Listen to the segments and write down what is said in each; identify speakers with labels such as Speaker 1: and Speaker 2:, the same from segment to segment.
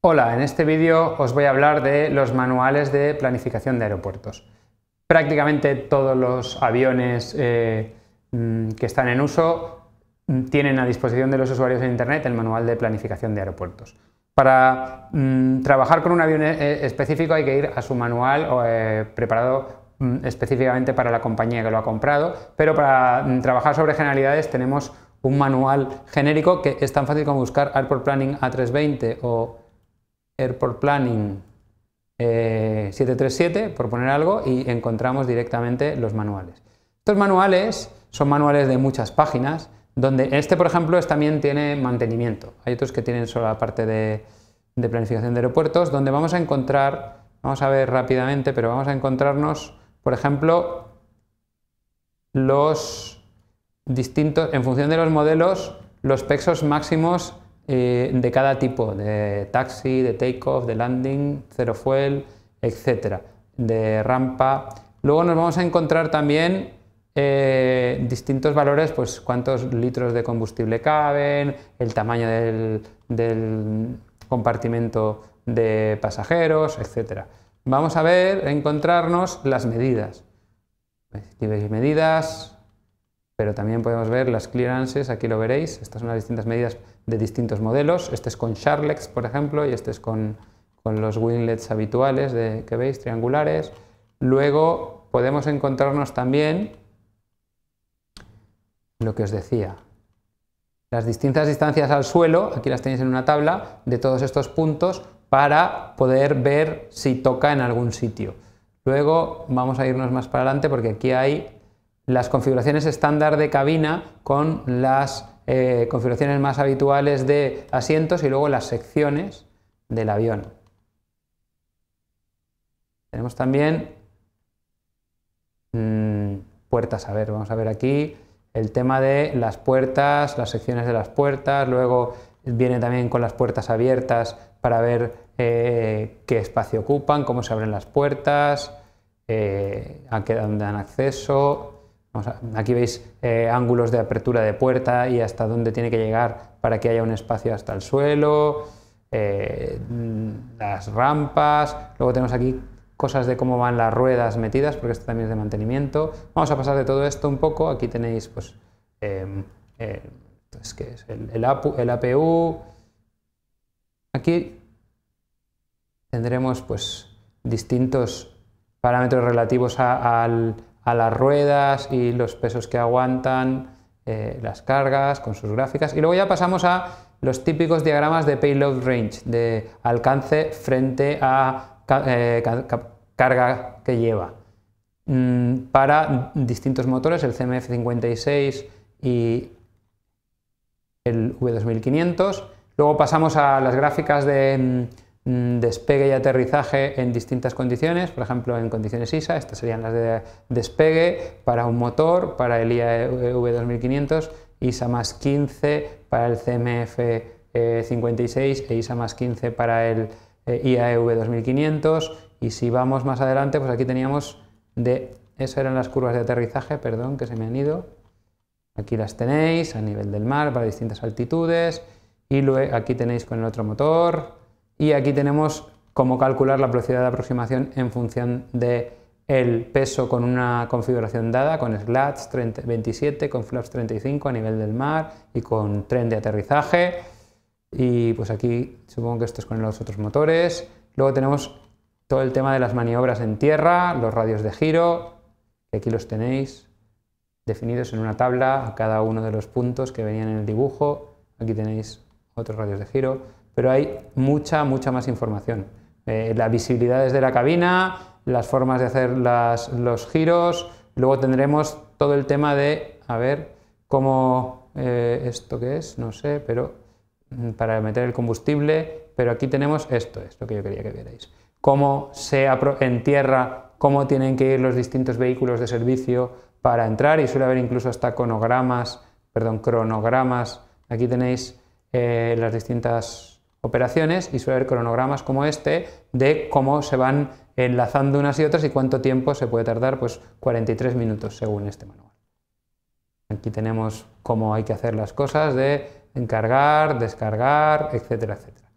Speaker 1: Hola, en este vídeo os voy a hablar de los manuales de planificación de aeropuertos. Prácticamente todos los aviones eh, mm, que están en uso mm, tienen a disposición de los usuarios en Internet el manual de planificación de aeropuertos. Para mm, trabajar con un avión eh, eh, específico hay que ir a su manual preparado específicamente para la compañía que lo ha comprado, pero para trabajar sobre generalidades tenemos un manual genérico que es tan fácil como buscar Airport Planning A320 o Airport Planning 737, eh, por poner algo, y encontramos directamente los manuales. Estos manuales son manuales de muchas páginas, donde este, por ejemplo, es, también tiene mantenimiento. Hay otros que tienen solo la parte de, planificación de aeropuertos, donde vamos a encontrar, vamos a ver rápidamente, pero vamos a encontrarnos, por ejemplo, los distintos, en función de los modelos, los pesos máximos eh, de cada tipo, de taxi, de takeoff, de landing, cero fuel, etcétera, de rampa. Luego nos vamos a encontrar también eh, distintos valores, pues cuántos litros de combustible caben, el tamaño del, compartimento de pasajeros, etcétera. Vamos a ver, encontrarnos las medidas. Medidas, pero también podemos ver las clearances, aquí lo veréis, estas son las distintas medidas de distintos modelos, este es con Charlex, por ejemplo, y este es con, con los winglets habituales de, que veis, triangulares. Luego podemos encontrarnos también lo que os decía, las distintas distancias al suelo, aquí las tenéis en una tabla, de todos estos puntos para poder ver si toca en algún sitio. Luego vamos a irnos más para adelante porque aquí hay las configuraciones estándar de cabina con las eh, configuraciones más habituales de asientos y luego las secciones del avión. Tenemos también mm, puertas, a ver, vamos a ver aquí el tema de las puertas, las secciones de las puertas, luego viene también con las puertas abiertas para ver eh, qué espacio ocupan, cómo se abren las puertas, eh, a qué dónde dan acceso, aquí veis eh, ángulos de apertura de puerta y hasta dónde tiene que llegar para que haya un espacio hasta el suelo, eh, las rampas, luego tenemos aquí cosas de cómo van las ruedas metidas, porque esto también es de mantenimiento. Vamos a pasar de todo esto un poco, aquí tenéis pues, em, eh, pues es? El, APU, aquí tendremos pues distintos parámetros relativos al a las ruedas y los pesos que aguantan, eh, las cargas con sus gráficas. Y luego ya pasamos a los típicos diagramas de payload range, de alcance frente a eh, carga que lleva. Mm, para distintos motores, el CMF56 y el V2500. Luego pasamos a las gráficas de... Mm, Mm, despegue y aterrizaje en distintas condiciones, por ejemplo en condiciones ISA, estas serían las de despegue para un motor, para el IAEV 2500, ISA más 15 para el CMF 56 e ISA más 15 para el eh, IAEV 2500 y si vamos más adelante pues aquí teníamos de esas eran las curvas de aterrizaje perdón que se me han ido aquí las tenéis a nivel del mar para distintas altitudes y luego aquí tenéis con el otro motor y aquí tenemos cómo calcular la velocidad de aproximación en función de el peso con una configuración dada, con slats 27, con flaps 35 a nivel del mar y con tren de aterrizaje. Y pues aquí supongo que esto es con los otros motores. Luego tenemos todo el tema de las maniobras en tierra, los radios de giro, que aquí los tenéis definidos en una tabla a cada uno de los puntos que venían en el dibujo. Aquí tenéis otros radios de giro pero hay mucha, mucha más información. Eh, las visibilidades de la cabina, las formas de hacer los giros, luego tendremos todo el tema de, a ver, cómo, eh, esto que es, no sé, pero mm, para meter el combustible, pero aquí tenemos esto, es lo que yo quería que vierais. Cómo se entierra, tierra, cómo tienen que ir los distintos vehículos de servicio para entrar, y suele haber incluso hasta cronogramas, perdón, cronogramas. Aquí tenéis eh, las distintas operaciones y suele haber cronogramas como este de cómo se van enlazando unas y otras y cuánto tiempo se puede tardar, pues 43 minutos según este manual. Aquí tenemos cómo hay que hacer las cosas de encargar, descargar, etcétera, etcétera.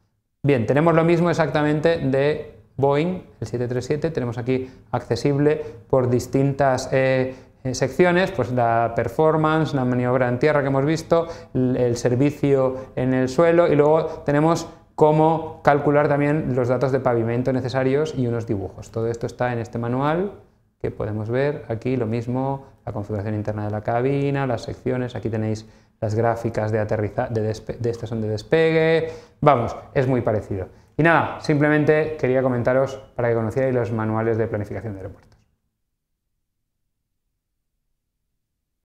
Speaker 1: Bien, tenemos lo mismo exactamente de Boeing, el 737, tenemos aquí accesible por distintas eh, secciones, pues la performance, la maniobra en tierra que hemos visto, el servicio en el suelo y luego tenemos cómo calcular también los datos de pavimento necesarios y unos dibujos. Todo esto está en este manual que podemos ver aquí lo mismo, la configuración interna de la cabina, las secciones, aquí tenéis las gráficas de aterrizaje, de, estas son de despegue, vamos, es muy parecido. Y nada, simplemente quería comentaros para que conocierais los manuales de planificación de aeropuertos.